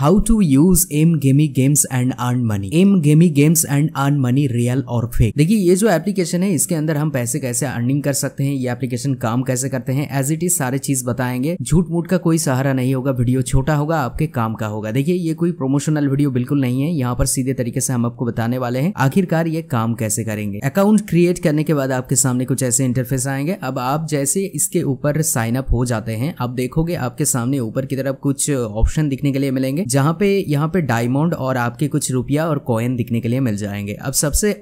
how to use M गेमी games and earn money M गेमी games and earn money real और fake देखिए ये जो एप्लीकेशन है इसके अंदर हम पैसे कैसे अर्निंग कर सकते हैं ये एप्लीकेशन काम कैसे करते हैं एज इट इज सारे चीज बताएंगे झूठ मूठ का कोई सहारा नहीं होगा वीडियो छोटा होगा आपके काम का होगा देखिए ये कोई प्रमोशनल वीडियो बिल्कुल नहीं है यहाँ पर सीधे तरीके से हम आपको बताने वाले हैं आखिरकार ये काम कैसे करेंगे अकाउंट क्रिएट करने के बाद आपके सामने कुछ ऐसे इंटरफेस आएंगे अब आप जैसे इसके ऊपर साइन अप हो जाते हैं आप देखोगे आपके सामने ऊपर की तरफ कुछ ऑप्शन दिखने के लिए मिलेंगे जहाँ पे यहाँ पे डायमंड और आपके कुछ रुपया और कॉइन दिखने के लिए मिल जाएंगे अब सबसे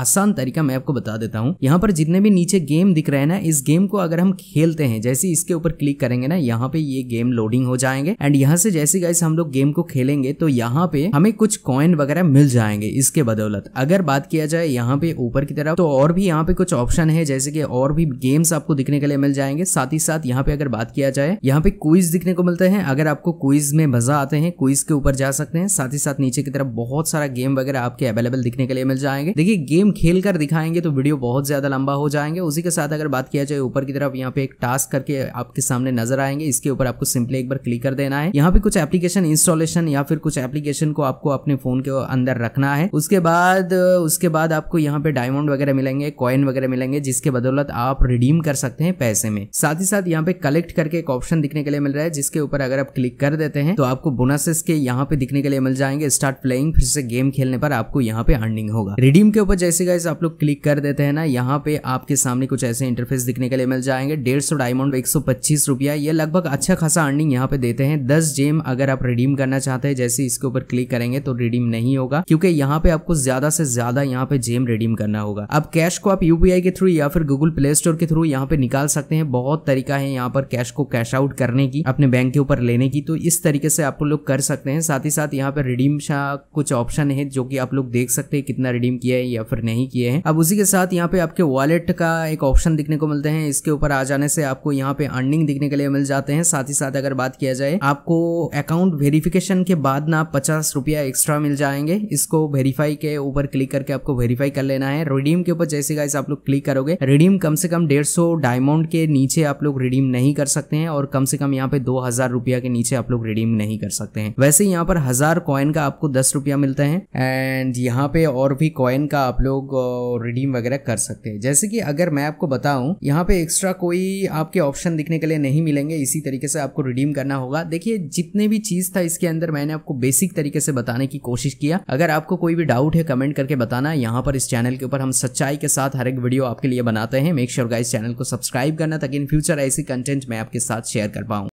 आसान तरीका मैं आपको बता देता हूँ यहाँ पर जितने भी नीचे गेम दिख रहे हैं ना इस गेम को अगर हम खेलते हैं जैसे इसके ऊपर क्लिक करेंगे ना यहाँ पे ये गेम लोडिंग हो जाएंगे एंड यहाँ से जैसे गाइस हम लोग गेम को खेलेंगे तो यहाँ पे हमें कुछ कॉइन वगैरह मिल जाएंगे इसके बदौलत अगर बात किया जाए यहाँ पे ऊपर की तरफ तो और भी यहाँ पे कुछ ऑप्शन है जैसे कि और भी गेम्स आपको दिखने के लिए मिल जाएंगे साथ ही साथ यहाँ पे अगर बात किया जाए यहाँ पे क्विज दिखने को मिलते हैं अगर आपको क्विज में मजा आते हैं क्विज के ऊपर जा सकते हैं साथ ही साथ नीचे की तरफ बहुत सारा गेम वगैरह आपके अवेलेबल दिखने के लिए मिल जाएंगे देखिए गेम खेल कर दिखाएंगे तो वीडियो बहुत ज्यादा लंबा हो जाएंगे उसी के साथ अगर बात किया जाए ऊपर की तरफ यहाँ पे एक टास्क करके आपके सामने नजर आएंगे इसके ऊपर आपको सिंपली एक बार क्लिक कर देना है यहाँ पे कुछ एप्लीकेशन इंस्टॉलेशन या फिर कुछ एप्लीकेशन को आपको अपने फोन के अंदर रखना है उसके बाद उसके बाद आपको यहाँ पे डायमंड वगैरह मिलेंगे कॉइन वगैरह मिलेंगे जिसके बदौलत आप रिडीम कर सकते हैं पैसे में साथ ही साथ यहाँ पे कलेक्ट करके एक ऑप्शन दिखने के लिए मिल रहा है जिसके ऊपर अगर आप क्लिक कर देते हैं तो आपको बोनस क्लासेस के यहाँ पे दिखने के लिए मिल जाएंगे स्टार्ट प्लेइंग फिर से गेम खेलने पर आपको यहाँ पे अर्निंग होगा रिडीम के ऊपर जैसे गाइस आप लोग क्लिक कर देते हैं ना यहाँ पे आपके सामने कुछ ऐसे इंटरफेस दिखने के लिए मिल जाएंगे डेढ़ सौ डायमंड एक सौ पच्चीस रुपया ये लगभग अच्छा खासा अर्निंग यहाँ पे देते हैं दस जेम अगर आप रिडीम करना चाहते हैं जैसे इसके ऊपर क्लिक करेंगे तो रिडीम नहीं होगा क्योंकि यहाँ पे आपको ज्यादा से ज्यादा यहाँ पे जेम रिडीम करना होगा अब कैश को आप यूपीआई के थ्रू या फिर गूगल प्ले स्टोर के थ्रू यहाँ पे निकाल सकते हैं बहुत तरीका है यहाँ पर कैश को कैश आउट करने की अपने बैंक के ऊपर लेने की तो इस तरीके से आप लोग कर सकते हैं साथ ही साथ यहाँ पर रिडीम का कुछ ऑप्शन है जो कि आप लोग देख सकते हैं कितना रिडीम किया है या फिर नहीं किए हैं अब उसी के साथ यहाँ पे आपके वॉलेट का एक ऑप्शन दिखने को मिलते हैं इसके ऊपर आ जाने से आपको यहाँ पे अर्निंग दिखने के लिए मिल जाते हैं साथ ही साथ अगर बात किया जाए आपको अकाउंट वेरिफिकेशन के बाद ना पचास रुपया एक्स्ट्रा मिल जाएंगे इसको वेरीफाई के ऊपर क्लिक करके आपको वेरीफाई कर लेना है रिडीम के ऊपर जैसे गाइस आप लोग क्लिक करोगे रिडीम कम से कम डेढ़ सौ डायमंड के नीचे आप लोग रिडीम नहीं कर सकते हैं और कम से कम यहाँ पे दो हजार रुपया के नीचे आप लोग रिडीम नहीं कर सकते हैं हैं वैसे यहाँ पर हजार कॉइन का आपको दस रुपया मिलता है एंड यहाँ पे और भी कॉइन का आप लोग रिडीम वगैरह कर सकते हैं जैसे कि अगर मैं आपको बताऊं यहाँ पे एक्स्ट्रा कोई आपके ऑप्शन दिखने के लिए नहीं मिलेंगे इसी तरीके से आपको रिडीम करना होगा देखिए जितने भी चीज था इसके अंदर मैंने आपको बेसिक तरीके से बताने की कोशिश किया अगर आपको कोई भी डाउट है कमेंट करके बताना यहाँ पर इस चैनल के ऊपर हम सच्चाई के साथ हर एक वीडियो आपके लिए बनाते हैं मेक श्योर का इस चैनल को सब्सक्राइब करना ताकि इन फ्यूचर ऐसी कंटेंट मैं आपके साथ शेयर कर पाऊँ